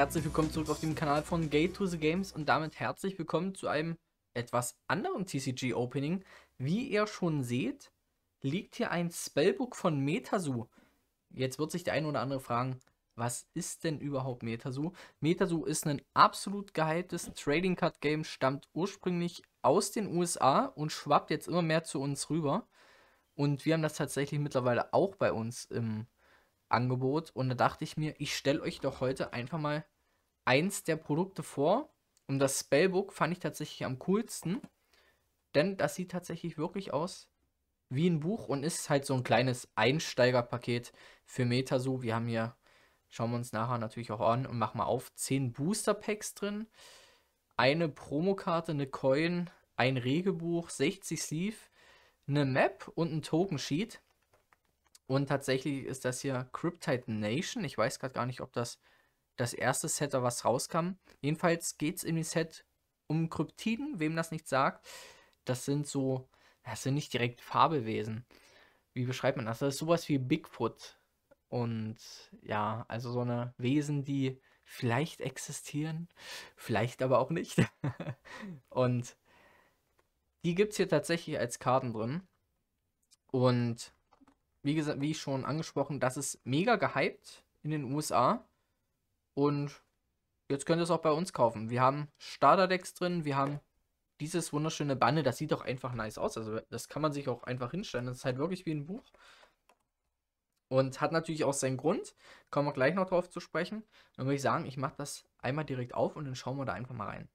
herzlich willkommen zurück auf dem Kanal von Gate to the Games und damit herzlich willkommen zu einem etwas anderen TCG Opening. Wie ihr schon seht, liegt hier ein Spellbook von Metasu. Jetzt wird sich der eine oder andere fragen, was ist denn überhaupt Metasu? Metasu ist ein absolut gehyptes Trading Card Game, stammt ursprünglich aus den USA und schwappt jetzt immer mehr zu uns rüber. Und wir haben das tatsächlich mittlerweile auch bei uns im Angebot und da dachte ich mir, ich stelle euch doch heute einfach mal eins der Produkte vor. Und das Spellbook fand ich tatsächlich am coolsten, denn das sieht tatsächlich wirklich aus wie ein Buch und ist halt so ein kleines Einsteigerpaket für Meta. So, Wir haben hier, schauen wir uns nachher natürlich auch an und machen mal auf, 10 Booster Packs drin, eine Promokarte, eine Coin, ein Regelbuch, 60 Sleeve, eine Map und ein Token Sheet. Und tatsächlich ist das hier Cryptide Nation. Ich weiß gerade gar nicht, ob das das erste Set da was rauskam. Jedenfalls geht es in dem Set um Kryptiden, wem das nicht sagt. Das sind so, das sind nicht direkt Fabelwesen. Wie beschreibt man das? Das ist sowas wie Bigfoot. Und ja, also so eine Wesen, die vielleicht existieren, vielleicht aber auch nicht. Und die gibt es hier tatsächlich als Karten drin. Und wie gesagt, wie schon angesprochen, das ist mega gehypt in den USA. Und jetzt könnt ihr es auch bei uns kaufen. Wir haben Starterdecks drin, wir haben dieses wunderschöne Bande, das sieht doch einfach nice aus. Also das kann man sich auch einfach hinstellen. Das ist halt wirklich wie ein Buch. Und hat natürlich auch seinen Grund. Kommen wir gleich noch drauf zu sprechen. Dann würde ich sagen, ich mache das einmal direkt auf und dann schauen wir da einfach mal rein.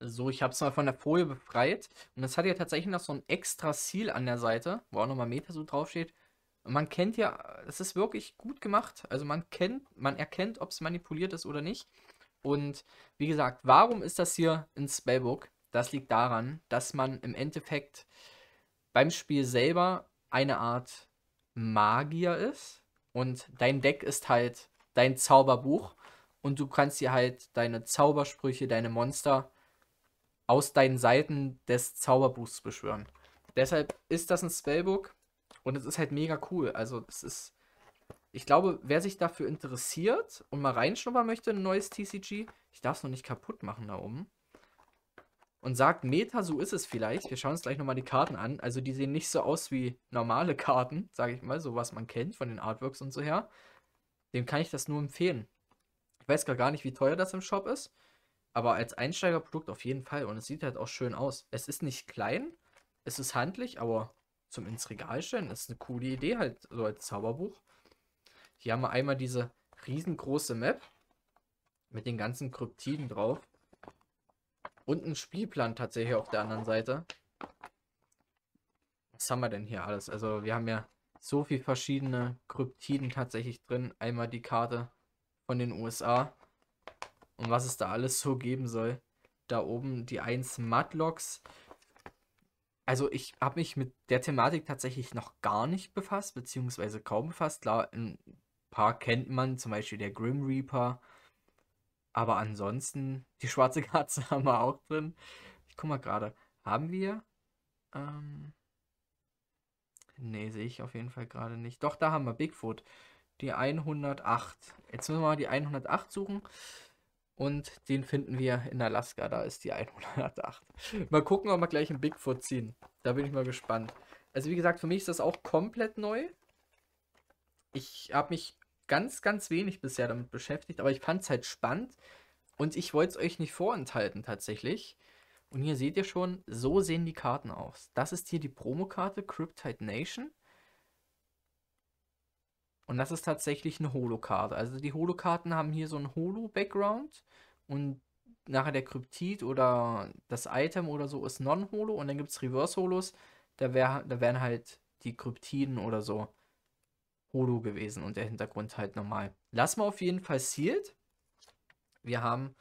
So, ich habe es mal von der Folie befreit. Und das hat ja tatsächlich noch so ein extra Seal an der Seite, wo auch nochmal Meta so draufsteht man kennt ja, es ist wirklich gut gemacht. Also man kennt, man erkennt, ob es manipuliert ist oder nicht. Und wie gesagt, warum ist das hier ein Spellbook? Das liegt daran, dass man im Endeffekt beim Spiel selber eine Art Magier ist. Und dein Deck ist halt dein Zauberbuch. Und du kannst dir halt deine Zaubersprüche, deine Monster aus deinen Seiten des Zauberbuchs beschwören. Deshalb ist das ein Spellbook und es ist halt mega cool. Also, es ist. Ich glaube, wer sich dafür interessiert und mal reinschnuppern möchte, ein neues TCG, ich darf es noch nicht kaputt machen da oben. Und sagt, Meta, so ist es vielleicht. Wir schauen uns gleich nochmal die Karten an. Also, die sehen nicht so aus wie normale Karten, sage ich mal, so was man kennt von den Artworks und so her. Dem kann ich das nur empfehlen. Ich weiß gar nicht, wie teuer das im Shop ist. Aber als Einsteigerprodukt auf jeden Fall. Und es sieht halt auch schön aus. Es ist nicht klein, es ist handlich, aber zum ins Regal stellen. Das ist eine coole Idee, halt so als Zauberbuch. Hier haben wir einmal diese riesengroße Map mit den ganzen Kryptiden drauf. Und einen Spielplan tatsächlich auf der anderen Seite. Was haben wir denn hier alles? Also wir haben ja so viele verschiedene Kryptiden tatsächlich drin. Einmal die Karte von den USA. Und was es da alles so geben soll. Da oben die 1 Matlocks also ich habe mich mit der Thematik tatsächlich noch gar nicht befasst, beziehungsweise kaum befasst. Klar, ein paar kennt man, zum Beispiel der Grim Reaper. Aber ansonsten, die schwarze Katze haben wir auch drin. Ich guck mal gerade, haben wir? Ähm, ne, sehe ich auf jeden Fall gerade nicht. Doch, da haben wir Bigfoot. Die 108. Jetzt müssen wir mal die 108 suchen. Und den finden wir in Alaska, da ist die 108. Mal gucken, ob wir gleich einen Bigfoot ziehen. Da bin ich mal gespannt. Also wie gesagt, für mich ist das auch komplett neu. Ich habe mich ganz, ganz wenig bisher damit beschäftigt, aber ich fand es halt spannend. Und ich wollte es euch nicht vorenthalten tatsächlich. Und hier seht ihr schon, so sehen die Karten aus. Das ist hier die Promokarte Cryptide Nation. Und das ist tatsächlich eine Holokarte. Also die Holokarten haben hier so einen Holo-Background und nachher der Kryptid oder das Item oder so ist Non-Holo und dann gibt es Reverse-Holos. Da, wär, da wären halt die Kryptiden oder so Holo gewesen und der Hintergrund halt normal. Lassen wir auf jeden Fall sealed. Wir haben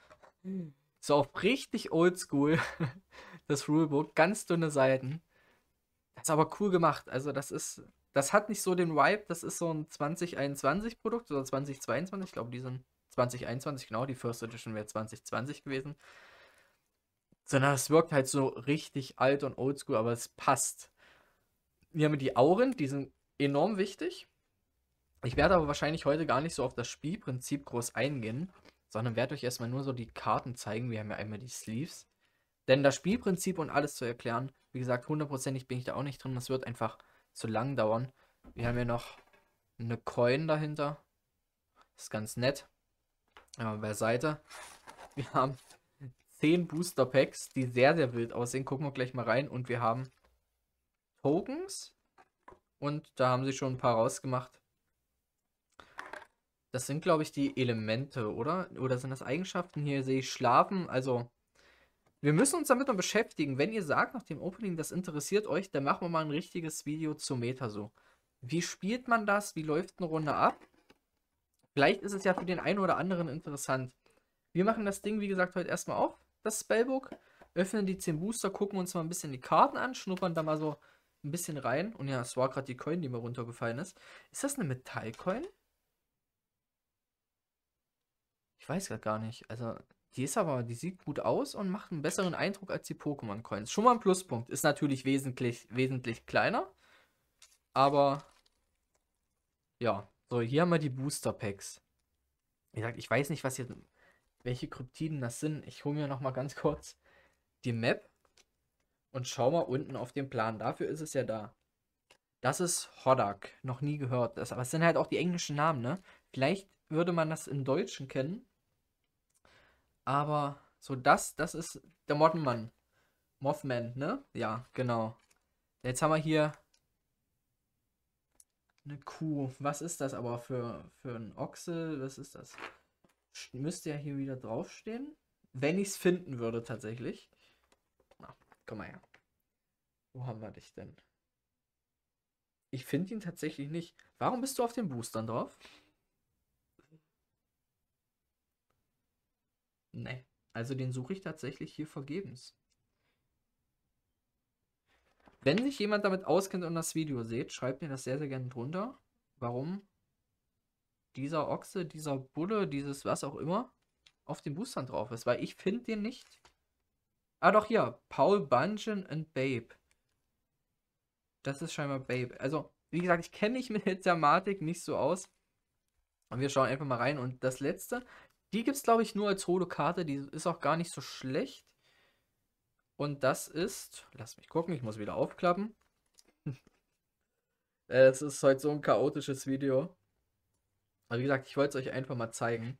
so auf richtig oldschool das Rulebook, ganz dünne Seiten. Das ist aber cool gemacht. Also das ist das hat nicht so den Vibe, das ist so ein 2021 Produkt oder 2022, ich glaube, die sind 2021, genau, die First Edition wäre 2020 gewesen. Sondern es wirkt halt so richtig alt und oldschool, aber es passt. Wir haben die Auren, die sind enorm wichtig. Ich werde aber wahrscheinlich heute gar nicht so auf das Spielprinzip groß eingehen, sondern werde euch erstmal nur so die Karten zeigen. Wir haben ja einmal die Sleeves. Denn das Spielprinzip und alles zu erklären, wie gesagt, hundertprozentig bin ich da auch nicht drin. Das wird einfach zu lang dauern. Wir haben hier noch eine Coin dahinter. Ist ganz nett. Ja, beiseite. Wir haben 10 Booster Packs, die sehr, sehr wild aussehen. Gucken wir gleich mal rein. Und wir haben Tokens. Und da haben sie schon ein paar rausgemacht. Das sind, glaube ich, die Elemente, oder? Oder sind das Eigenschaften? Hier sehe ich Schlafen, also wir müssen uns damit mal beschäftigen. Wenn ihr sagt nach dem Opening, das interessiert euch, dann machen wir mal ein richtiges Video zu Meta so. Wie spielt man das? Wie läuft eine Runde ab? Vielleicht ist es ja für den einen oder anderen interessant. Wir machen das Ding, wie gesagt, heute erstmal auf, das Spellbook, öffnen die 10 Booster, gucken uns mal ein bisschen die Karten an, schnuppern da mal so ein bisschen rein. Und ja, es war gerade die Coin, die mir runtergefallen ist. Ist das eine Metallcoin? Ich weiß gerade gar nicht. Also, die ist aber, die sieht gut aus und macht einen besseren Eindruck als die Pokémon Coins. Schon mal ein Pluspunkt. Ist natürlich wesentlich, wesentlich kleiner. Aber ja, so, hier haben wir die Booster Packs. Wie gesagt, ich weiß nicht, was hier, welche Kryptiden das sind. Ich hole mir nochmal ganz kurz die Map und schau mal unten auf den Plan. Dafür ist es ja da. Das ist Hodak. Noch nie gehört. Das, aber es sind halt auch die englischen Namen, ne? Vielleicht würde man das im Deutschen kennen. Aber so das, das ist der Mottenmann. Mothman, ne? Ja, genau. Jetzt haben wir hier eine Kuh. Was ist das aber für, für ein Ochse? Was ist das? Müsste ja hier wieder draufstehen. Wenn ich es finden würde, tatsächlich. Na, komm mal her. Wo haben wir dich denn? Ich finde ihn tatsächlich nicht. Warum bist du auf den Boostern drauf? Nee. Also den suche ich tatsächlich hier vergebens. Wenn sich jemand damit auskennt und das Video seht, schreibt mir das sehr, sehr gerne drunter. Warum dieser Ochse, dieser Bulle, dieses was auch immer auf dem Boostern drauf ist, weil ich finde den nicht. Ah doch, hier. Paul Bungeon and Babe. Das ist scheinbar Babe. Also, wie gesagt, ich kenne mich mit der Matik nicht so aus. Und wir schauen einfach mal rein. Und das letzte, die gibt es, glaube ich, nur als Holo-Karte. Die ist auch gar nicht so schlecht. Und das ist. Lass mich gucken, ich muss wieder aufklappen. es äh, ist heute so ein chaotisches Video. Aber also, wie gesagt, ich wollte es euch einfach mal zeigen.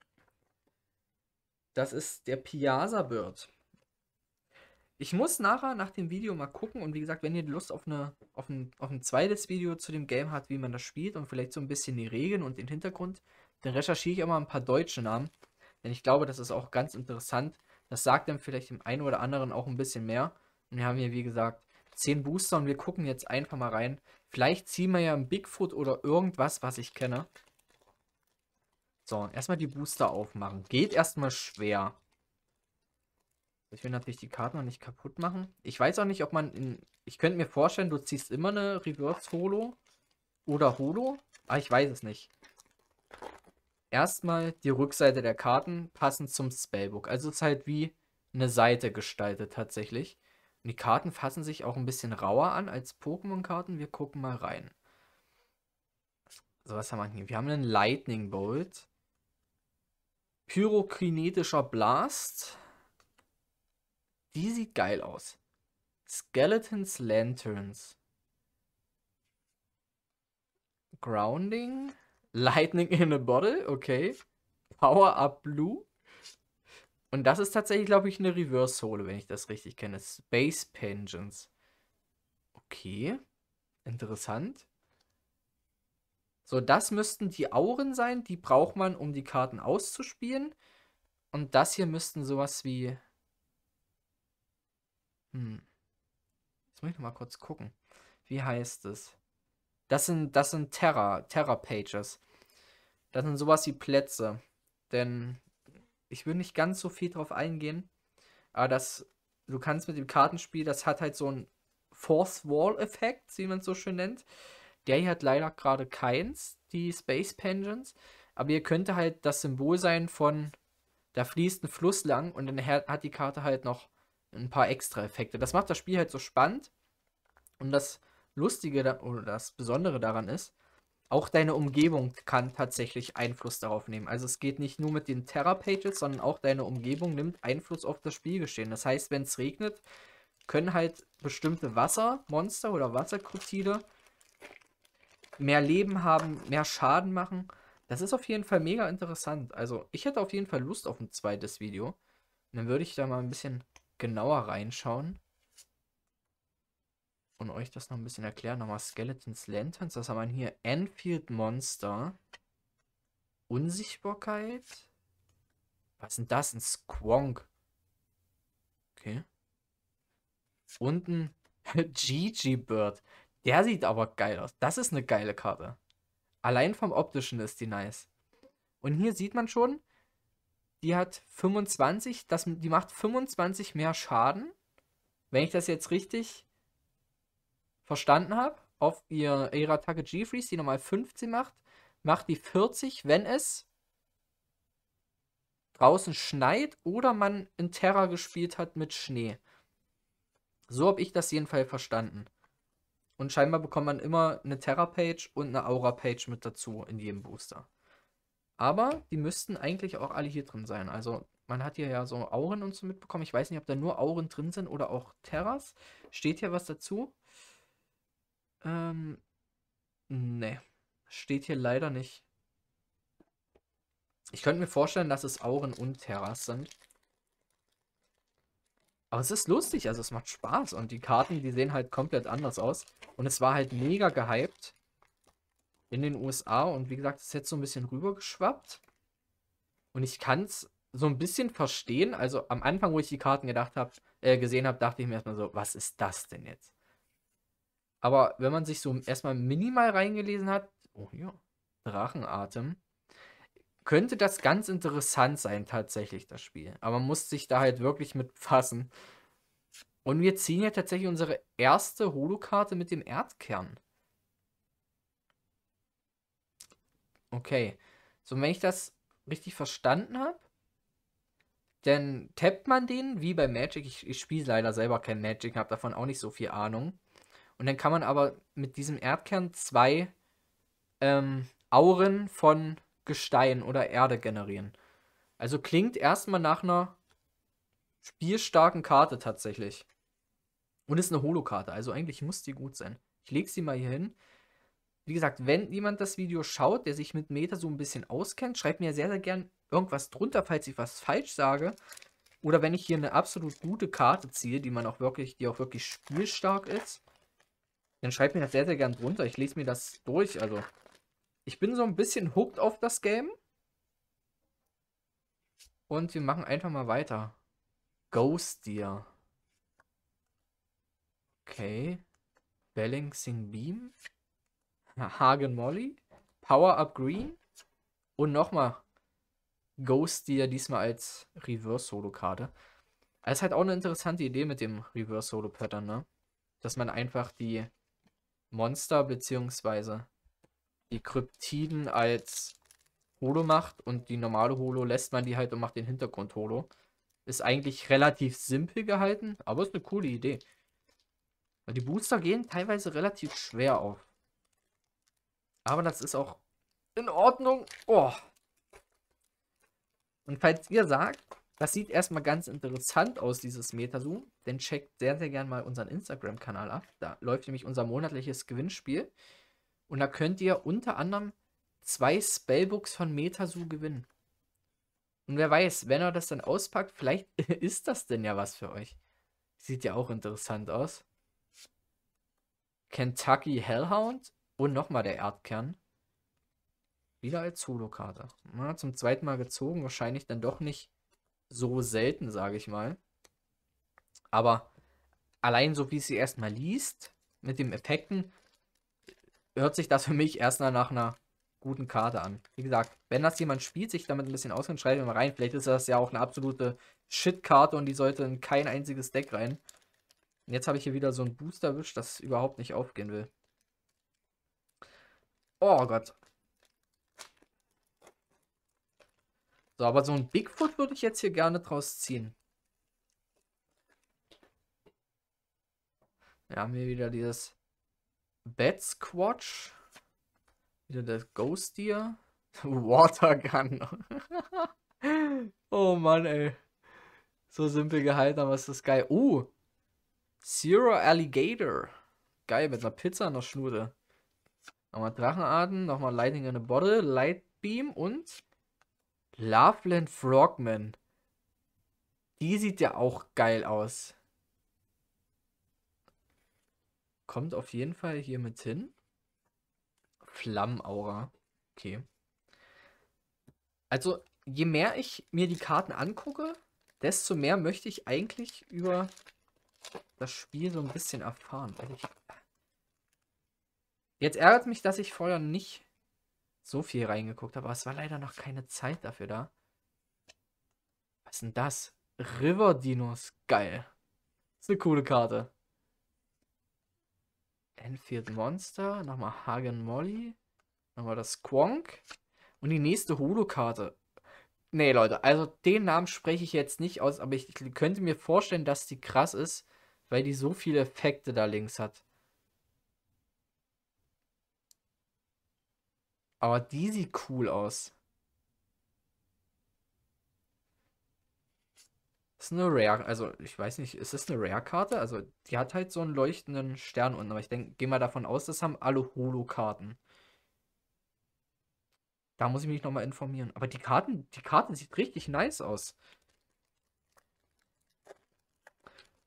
Das ist der Piazza Bird. Ich muss nachher nach dem Video mal gucken und wie gesagt, wenn ihr Lust auf, eine, auf, ein, auf ein zweites Video zu dem Game habt, wie man das spielt und vielleicht so ein bisschen die Regeln und den Hintergrund, dann recherchiere ich auch mal ein paar deutsche Namen. Denn ich glaube, das ist auch ganz interessant. Das sagt dann vielleicht dem einen oder anderen auch ein bisschen mehr. Und wir haben hier, wie gesagt, 10 Booster und wir gucken jetzt einfach mal rein. Vielleicht ziehen wir ja ein Bigfoot oder irgendwas, was ich kenne. So, erstmal die Booster aufmachen. Geht erstmal schwer. Ich will natürlich die Karten noch nicht kaputt machen. Ich weiß auch nicht, ob man in... Ich könnte mir vorstellen, du ziehst immer eine Reverse Holo oder Holo. Aber ah, ich weiß es nicht erstmal die Rückseite der Karten passend zum Spellbook. Also es ist halt wie eine Seite gestaltet tatsächlich. Und die Karten fassen sich auch ein bisschen rauer an als Pokémon-Karten. Wir gucken mal rein. So, was haben wir hier? Wir haben einen Lightning Bolt. Pyrokinetischer Blast. Die sieht geil aus. Skeletons Lanterns. Grounding. Lightning in a Bottle, okay. Power Up Blue. Und das ist tatsächlich, glaube ich, eine Reverse Solo, wenn ich das richtig kenne. Space Pensions. Okay. Interessant. So, das müssten die Auren sein. Die braucht man, um die Karten auszuspielen. Und das hier müssten sowas wie. Hm. Jetzt muss ich nochmal kurz gucken. Wie heißt es? Das sind, das sind Terra, Terra Pages. Das sind sowas wie Plätze. Denn ich will nicht ganz so viel drauf eingehen, aber das, du kannst mit dem Kartenspiel, das hat halt so einen Force Wall Effekt, wie man es so schön nennt. Der hier hat leider gerade keins, die Space Pensions. Aber hier könnte halt das Symbol sein von, da fließt ein Fluss lang und dann hat die Karte halt noch ein paar extra Effekte. Das macht das Spiel halt so spannend. Und das Lustige oder das Besondere daran ist, auch deine Umgebung kann tatsächlich Einfluss darauf nehmen. Also es geht nicht nur mit den Terra-Pages, sondern auch deine Umgebung nimmt Einfluss auf das Spielgeschehen. Das heißt, wenn es regnet, können halt bestimmte Wassermonster oder Wasserkrotide mehr Leben haben, mehr Schaden machen. Das ist auf jeden Fall mega interessant. Also ich hätte auf jeden Fall Lust auf ein zweites Video. Und dann würde ich da mal ein bisschen genauer reinschauen und euch das noch ein bisschen erklären. Nochmal Skeletons Lanterns. Was haben wir hier? Enfield Monster. Unsichtbarkeit. Was ist denn das? Ein Squonk. Okay. Und ein Gigi Bird. Der sieht aber geil aus. Das ist eine geile Karte. Allein vom optischen ist die nice. Und hier sieht man schon, die hat 25, das, die macht 25 mehr Schaden. Wenn ich das jetzt richtig verstanden habe, auf ihr ihre Attacke G-Freeze, die nochmal 15 macht, macht die 40, wenn es draußen schneit oder man in Terra gespielt hat mit Schnee. So habe ich das jedenfalls verstanden. Und scheinbar bekommt man immer eine Terra-Page und eine Aura-Page mit dazu in jedem Booster. Aber die müssten eigentlich auch alle hier drin sein. Also man hat hier ja so Auren und so mitbekommen. Ich weiß nicht, ob da nur Auren drin sind oder auch Terras. Steht hier was dazu? Ähm, ne. Steht hier leider nicht. Ich könnte mir vorstellen, dass es Auren und Terras sind. Aber es ist lustig, also es macht Spaß. Und die Karten, die sehen halt komplett anders aus. Und es war halt mega gehypt in den USA. Und wie gesagt, es ist jetzt so ein bisschen rübergeschwappt. Und ich kann es so ein bisschen verstehen. Also am Anfang, wo ich die Karten gedacht habe, äh, gesehen habe, dachte ich mir erstmal so, was ist das denn jetzt? Aber wenn man sich so erstmal minimal reingelesen hat, oh ja, Drachenatem, könnte das ganz interessant sein, tatsächlich, das Spiel. Aber man muss sich da halt wirklich mit fassen. Und wir ziehen ja tatsächlich unsere erste Holokarte mit dem Erdkern. Okay. So, wenn ich das richtig verstanden habe, dann tappt man den, wie bei Magic. Ich, ich spiele leider selber kein Magic, habe davon auch nicht so viel Ahnung. Und dann kann man aber mit diesem Erdkern zwei ähm, Auren von Gestein oder Erde generieren. Also klingt erstmal nach einer spielstarken Karte tatsächlich. Und ist eine Holo-Karte, also eigentlich muss die gut sein. Ich lege sie mal hier hin. Wie gesagt, wenn jemand das Video schaut, der sich mit Meta so ein bisschen auskennt, schreibt mir sehr, sehr gern irgendwas drunter, falls ich was falsch sage. Oder wenn ich hier eine absolut gute Karte ziehe, die man auch wirklich, die auch wirklich spielstark ist dann schreibt mir das sehr, sehr gern drunter. Ich lese mir das durch. Also, ich bin so ein bisschen hooked auf das Game. Und wir machen einfach mal weiter. Ghost Deer. Okay. Balancing Beam. Hagen Molly. Power Up Green. Und nochmal Ghost Deer, diesmal als Reverse-Solo-Karte. Das ist halt auch eine interessante Idee mit dem Reverse-Solo-Pattern, ne? Dass man einfach die Monster beziehungsweise die Kryptiden als Holo macht und die normale Holo lässt man die halt und macht den Hintergrund Holo. Ist eigentlich relativ simpel gehalten, aber ist eine coole Idee. Weil Die Booster gehen teilweise relativ schwer auf. Aber das ist auch in Ordnung. Oh. Und falls ihr sagt, das sieht erstmal ganz interessant aus, dieses Metazoom. Denn checkt sehr, sehr gern mal unseren Instagram-Kanal ab. Da läuft nämlich unser monatliches Gewinnspiel. Und da könnt ihr unter anderem zwei Spellbooks von MetaZoo gewinnen. Und wer weiß, wenn er das dann auspackt, vielleicht ist das denn ja was für euch. Sieht ja auch interessant aus. Kentucky Hellhound und nochmal der Erdkern. Wieder als Solo-Karte. Zum zweiten Mal gezogen, wahrscheinlich dann doch nicht so selten, sage ich mal. Aber allein so wie sie erstmal liest, mit den Effekten, hört sich das für mich erstmal nach einer guten Karte an. Wie gesagt, wenn das jemand spielt, sich damit ein bisschen auskennt, schreibt mal rein. Vielleicht ist das ja auch eine absolute Shit-Karte und die sollte in kein einziges Deck rein. Und jetzt habe ich hier wieder so ein Booster-Wisch, das überhaupt nicht aufgehen will. Oh Gott. So, aber so ein Bigfoot würde ich jetzt hier gerne draus ziehen. Wir haben hier wieder dieses Bad Squatch. Wieder das Ghost Deer. Water Gun. oh Mann, ey. So simpel gehalten, aber ist das geil. Oh! Zero Alligator. Geil, mit einer Pizza an der Schnute. Nochmal Drachenarten, nochmal Lightning in a Bottle, Light Beam und Loveland Frogman. Die sieht ja auch geil aus. Kommt auf jeden Fall hier mit hin. Flammenaura. Okay. Also, je mehr ich mir die Karten angucke, desto mehr möchte ich eigentlich über das Spiel so ein bisschen erfahren. Also Jetzt ärgert mich, dass ich vorher nicht so viel reingeguckt habe, aber es war leider noch keine Zeit dafür da. Was ist denn das? River Dinos. Geil. Ist eine coole Karte. Enfield Monster. Nochmal Hagen Molly. Nochmal das Quonk Und die nächste Holo-Karte. Nee, Leute, also den Namen spreche ich jetzt nicht aus, aber ich könnte mir vorstellen, dass die krass ist, weil die so viele Effekte da links hat. Aber die sieht cool aus. Ist eine Rare, also ich weiß nicht, ist das eine Rare-Karte? Also die hat halt so einen leuchtenden Stern unten, aber ich denke, gehe mal davon aus, das haben alle Holo-Karten. Da muss ich mich nochmal informieren. Aber die Karten, die Karten sieht richtig nice aus.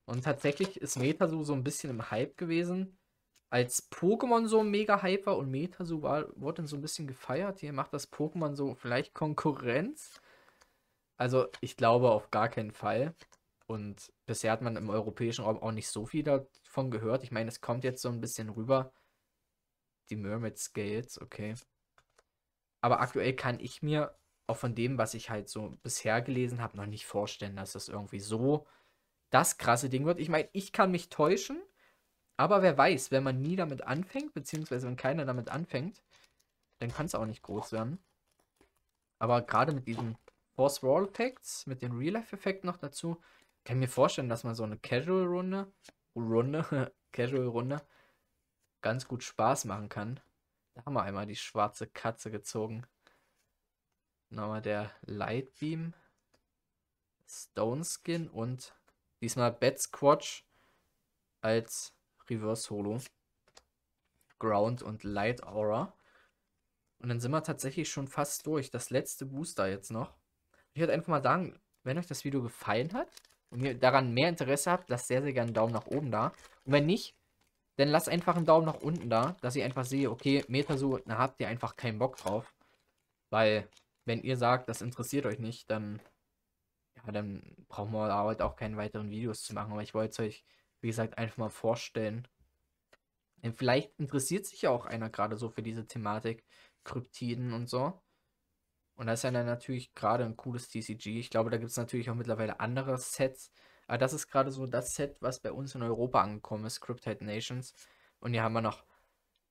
Und tatsächlich ist Meta so, so ein bisschen im Hype gewesen als Pokémon so mega hype war und Meta so war, wurde dann so ein bisschen gefeiert. Hier macht das Pokémon so vielleicht Konkurrenz. Also ich glaube auf gar keinen Fall. Und bisher hat man im europäischen Raum auch nicht so viel davon gehört. Ich meine, es kommt jetzt so ein bisschen rüber. Die Mermaid Scales, okay. Aber aktuell kann ich mir auch von dem, was ich halt so bisher gelesen habe, noch nicht vorstellen, dass das irgendwie so das krasse Ding wird. Ich meine, ich kann mich täuschen. Aber wer weiß, wenn man nie damit anfängt, beziehungsweise wenn keiner damit anfängt, dann kann es auch nicht groß werden. Aber gerade mit diesen Force Roll Effects, mit den Real Life Effekten noch dazu, kann ich mir vorstellen, dass man so eine Casual Runde, Runde, Casual Runde, ganz gut Spaß machen kann. Da haben wir einmal die schwarze Katze gezogen. Nochmal der Lightbeam, Stone Skin und diesmal Bad Squatch als Reverse Holo, Ground und Light Aura. Und dann sind wir tatsächlich schon fast durch. Das letzte Booster jetzt noch. Ich würde einfach mal sagen, wenn euch das Video gefallen hat und ihr daran mehr Interesse habt, lasst sehr, sehr gerne einen Daumen nach oben da. Und wenn nicht, dann lasst einfach einen Daumen nach unten da, dass ich einfach sehe, okay, so, da habt ihr einfach keinen Bock drauf. Weil, wenn ihr sagt, das interessiert euch nicht, dann, ja, dann brauchen wir da halt auch keine weiteren Videos zu machen. Aber ich wollte es euch wie gesagt, einfach mal vorstellen. Denn vielleicht interessiert sich ja auch einer gerade so für diese Thematik, Kryptiden und so. Und das ist ja dann natürlich gerade ein cooles TCG. Ich glaube, da gibt es natürlich auch mittlerweile andere Sets. Aber das ist gerade so das Set, was bei uns in Europa angekommen ist, Cryptid Nations. Und hier haben wir noch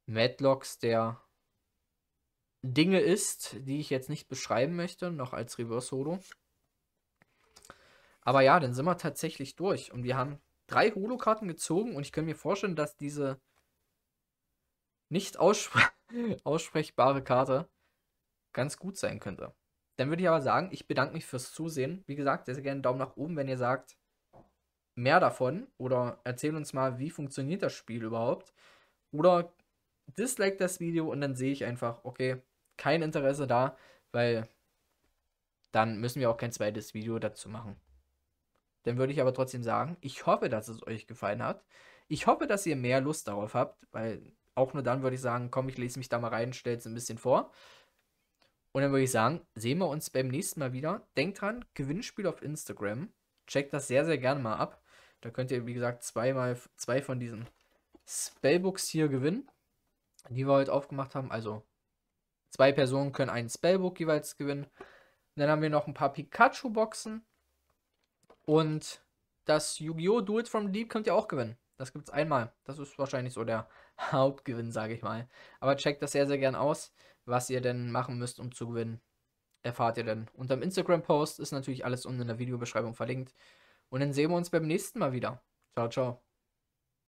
Madlocks, der Dinge ist, die ich jetzt nicht beschreiben möchte, noch als Reverse Solo. Aber ja, dann sind wir tatsächlich durch. Und wir haben drei Holo-Karten gezogen und ich kann mir vorstellen, dass diese nicht ausspre aussprechbare Karte ganz gut sein könnte. Dann würde ich aber sagen, ich bedanke mich fürs Zusehen. Wie gesagt, sehr, sehr gerne einen Daumen nach oben, wenn ihr sagt, mehr davon oder erzähl uns mal, wie funktioniert das Spiel überhaupt. Oder dislike das Video und dann sehe ich einfach, okay, kein Interesse da, weil dann müssen wir auch kein zweites Video dazu machen. Dann würde ich aber trotzdem sagen, ich hoffe, dass es euch gefallen hat. Ich hoffe, dass ihr mehr Lust darauf habt, weil auch nur dann würde ich sagen, komm, ich lese mich da mal rein, stelle es ein bisschen vor. Und dann würde ich sagen, sehen wir uns beim nächsten Mal wieder. Denkt dran, Gewinnspiel auf Instagram. Checkt das sehr, sehr gerne mal ab. Da könnt ihr, wie gesagt, zweimal zwei von diesen Spellbooks hier gewinnen, die wir heute aufgemacht haben. Also zwei Personen können einen Spellbook jeweils gewinnen. Und dann haben wir noch ein paar Pikachu-Boxen. Und das Yu-Gi-Oh! Do It From Deep könnt ihr auch gewinnen. Das gibt es einmal. Das ist wahrscheinlich so der Hauptgewinn, sage ich mal. Aber checkt das sehr, sehr gern aus, was ihr denn machen müsst, um zu gewinnen. Erfahrt ihr dann. Unter dem Instagram-Post ist natürlich alles unten in der Videobeschreibung verlinkt. Und dann sehen wir uns beim nächsten Mal wieder. Ciao, ciao.